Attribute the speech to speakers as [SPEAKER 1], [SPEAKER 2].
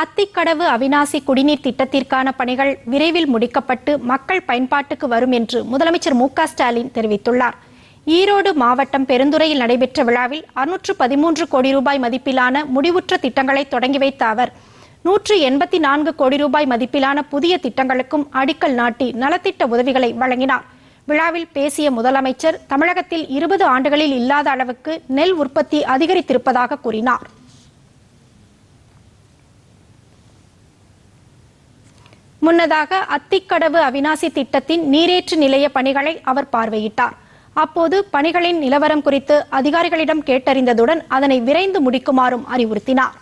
[SPEAKER 1] அத்திக்கடவு அவினாசி
[SPEAKER 2] குடிநீர் திட்டத்திற்கான பணிகள் விரைவில் முடிக்கப்பட்டு மக்கள் பயன்பாட்டுக்கு வரும் என்று முதலமைச்சர் மு ஸ்டாலின் தெரிவித்துள்ளார் ஈரோடு மாவட்டம் பெருந்துறையில் நடைபெற்ற விழாவில் அறுநூற்று பதிமூன்று கோடி ரூபாய் மதிப்பிலான முடிவுற்ற திட்டங்களை தொடங்கி வைத்த அவர் நூற்று எண்பத்தி நான்கு கோடி ரூபாய் மதிப்பிலான புதிய திட்டங்களுக்கும் அடிக்கல் நாட்டி நலத்திட்ட உதவிகளை வழங்கினார் விழாவில் பேசிய முதலமைச்சர் தமிழகத்தில் இருபது ஆண்டுகளில் இல்லாத அளவுக்கு நெல் உற்பத்தி அதிகரித்திருப்பதாக கூறினார் முன்னதாக அத்திக்கடவு அவினாசி திட்டத்தின் நீரேற்று நிலைய பணிகளை அவர் பார்வையிட்டார் அப்போது பணிகளின் நிலவரம் குறித்து அதிகாரிகளிடம் கேட்டறிந்ததுடன் அதனை விரைந்து முடிக்குமாறும் அறிவுறுத்தினார்